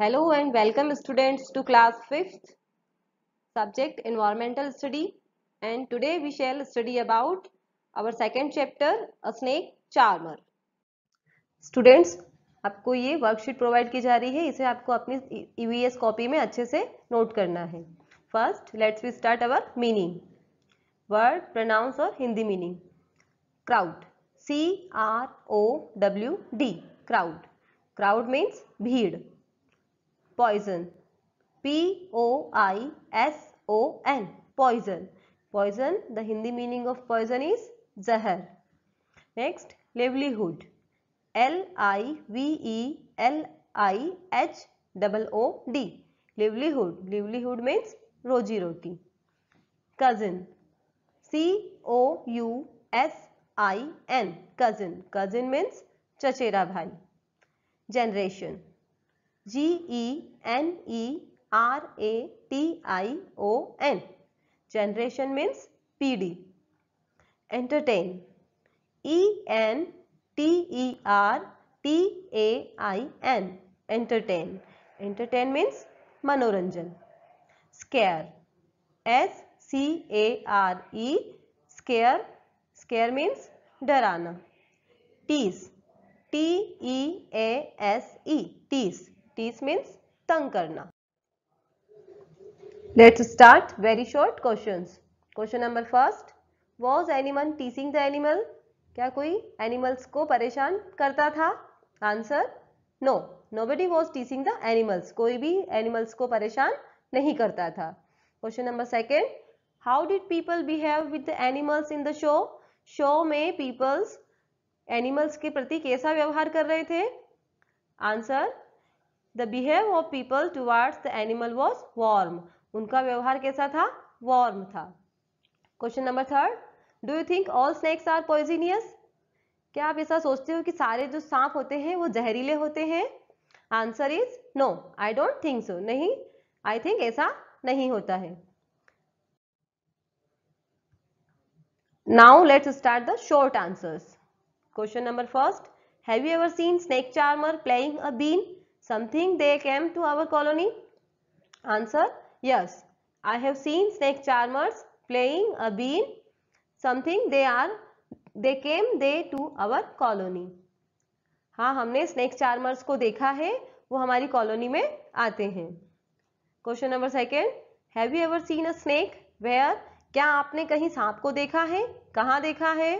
Hello and welcome students to class fifth subject environmental study and today we shall study about our second chapter a snake charmer students आपको ये worksheet provide की जा रही है इसे आपको अपनी ईवीएस e कॉपी में अच्छे से नोट करना है first let's we start our meaning word pronounce और Hindi meaning crowd C R O W D crowd crowd means भीड़ poison P O I S O N poison poison the Hindi meaning of poison is जहर next livelihood L I V E L I H double O D livelihood livelihood means रोजी रोटी cousin C O U S I N cousin cousin means चचेरा भाई generation G E N E R A T I O N. Generation means P D. entertain e n t e r t a i n entertain entertain means manoranjan scare s c a r e scare scare means darana tease t e a s e tease tease means तंग करना let's start very short question question number first was animal teasing the animal क्या कोई animals को परेशान करता था answer no nobody was teasing the animals कोई भी एनिमल्स को परेशान नहीं करता था question number second how did people behave with the animals in the show show में पीपल्स एनिमल्स के प्रति कैसा व्यवहार कर रहे थे answer the behave of people towards the animal was warm उनका व्यवहार कैसा था वार्म था question number third do you think all snakes are poisonous क्या आप ऐसा सोचते हो कि सारे जो सांप होते हैं वो जहरीले होते हैं answer is no I don't think so नहीं आई थिंक ऐसा नहीं होता है now let's start the short answers question number first have you ever seen snake charmer playing a been something they came to our colony answer yes i have seen snake charmers playing a bean something they are they came they to our colony हाँ हमने snake charmers को देखा है वो हमारी colony में आते हैं question number second have you ever seen a snake where क्या आपने कहीं सांप को देखा है कहाँ देखा है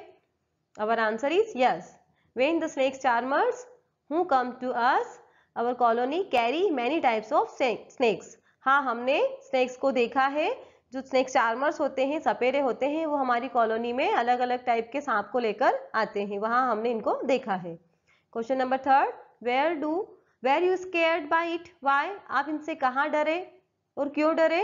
our answer is yes when the snakes charmers who come to us our colony carry many types of snakes हाँ हमने स्नेक्स को देखा है जो स्नेक चार्मर्स होते हैं सपेरे होते हैं वो हमारी कॉलोनी में अलग अलग टाइप के सांप को लेकर आते हैं वहाँ हमने इनको देखा है question number third where do were you scared by it why आप इनसे कहाँ डरे और क्यों डरे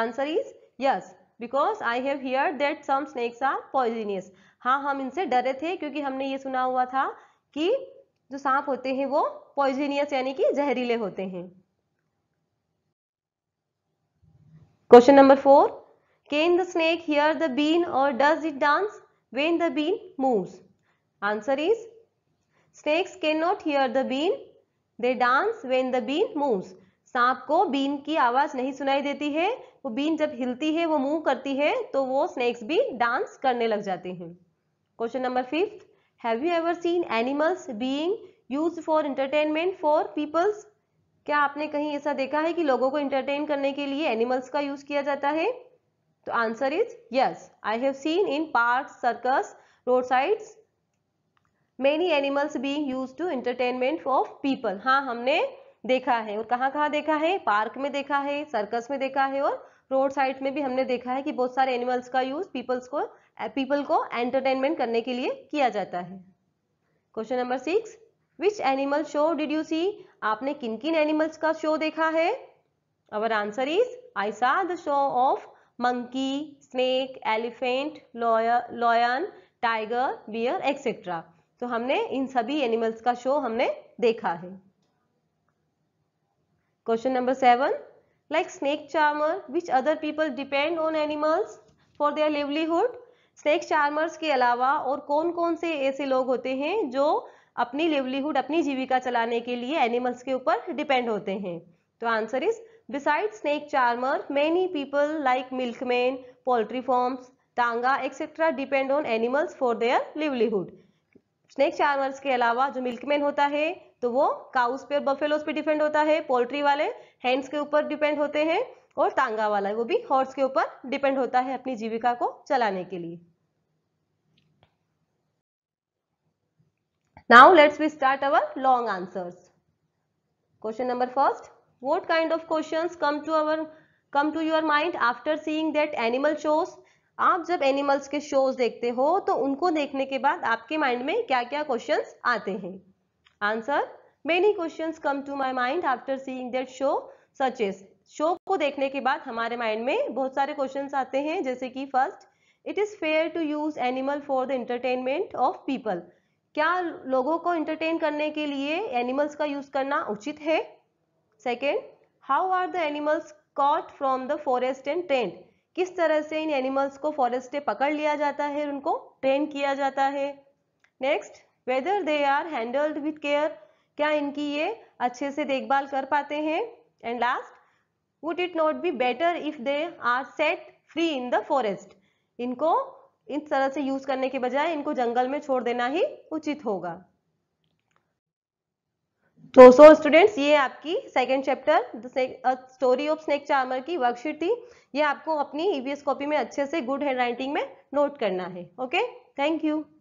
answer is yes because I have hear that some snakes are poisonous हाँ हम इनसे डरे थे क्योंकि हमने ये सुना हुआ था कि जो सांप होते हैं वो पॉइजनियस यानी कि जहरीले होते हैं question number four can the snake hear the been और does it dance the been move answer is snakes can not hear the been they dance when the been move सांप को बीन की आवाज नहीं सुनाई देती है वो बीन जब हिलती है वो मूव करती है तो वो स्नेक्स भी डांस करने लग जाते हैं question number fifth have you ever seen animals being use for entertainment for peoples क्या आपने कहीं ऐसा देखा है कि लोगों को इंटरटेन करने के लिए एनिमल्स का यूज किया जाता है तो answer is yes I have seen in park circus road sides many animals being use to entertainment of people हाँ हमने देखा है और कहाँ कहाँ देखा है पार्क में देखा है सर्कस में देखा है और रोड साइड में भी हमने देखा है कि बहुत सारे एनिमल्स का यूज पीपल्स को पीपल को एंटरटेनमेंट करने के लिए किया जाता है question number six which animal show did you see आपने किन किन एनिमल्स का शो देखा है our answer is I saw the show of monkey snake elephant lion tiger bear etcetera तो हमने इन सभी एनिमल्स का शो हमने देखा है question number seven like snake charmer which other people depend on animals for their livelihood snake charmers के अलावा और कौन कौन से ऐसे लोग होते हैं जो अपनी लिवलीहुड अपनी जीविका चलाने के लिए एनिमल्स के ऊपर डिपेंड होते हैं तो answer is beside snake charmer many people like milkman poultry farms tonga etcetera depend on animals for their livelihood snake charmers के अलावा जो मिल्कमैन होता है तो वो काउस पे और बफेलोज पे डिपेंड होता है पोल्ट्री वाले हैंड्स के ऊपर डिपेंड होते हैं और तांगा वाला वो भी हॉर्स के ऊपर डिपेंड होता है अपनी जीविका को चलाने के लिए Now let's we start our long answers. Question number first. What kind of questions come to our come to your mind after seeing that animal shows? आप जब एनिमल्स के शोज देखते हो तो उनको देखने के बाद आपके माइंड में क्या क्या क्वेश्चंस आते हैं answer many questions come to my mind after seeing that show such as show को देखने के बाद हमारे माइंड में बहुत सारे क्वेश्चंस आते हैं जैसे कि first it is fair to use animal for the entertainment of people क्या लोगों को इंटरटेन करने के लिए एनिमल्स का यूज करना उचित है second how are the animals caught from the forest and trained किस तरह से इन एनिमल्स को फॉरेस्ट से पकड़ लिया जाता है उनको ट्रेन किया जाता है next whether they are handled with care क्या इनकी ये अच्छे से देखभाल कर पाते हैं and last would it not be better if they are set free in the forest इनको इन तरह से यूज करने के बजाय इनको जंगल में छोड़ देना ही उचित होगा तो सो स्टूडेंट्स ये आपकी second chapter story of snake charmer की वर्कशीट थी ये आपको अपनी ईवीएस कॉपी में अच्छे से गुड हैंड राइटिंग में नोट करना है ओके थैंक यू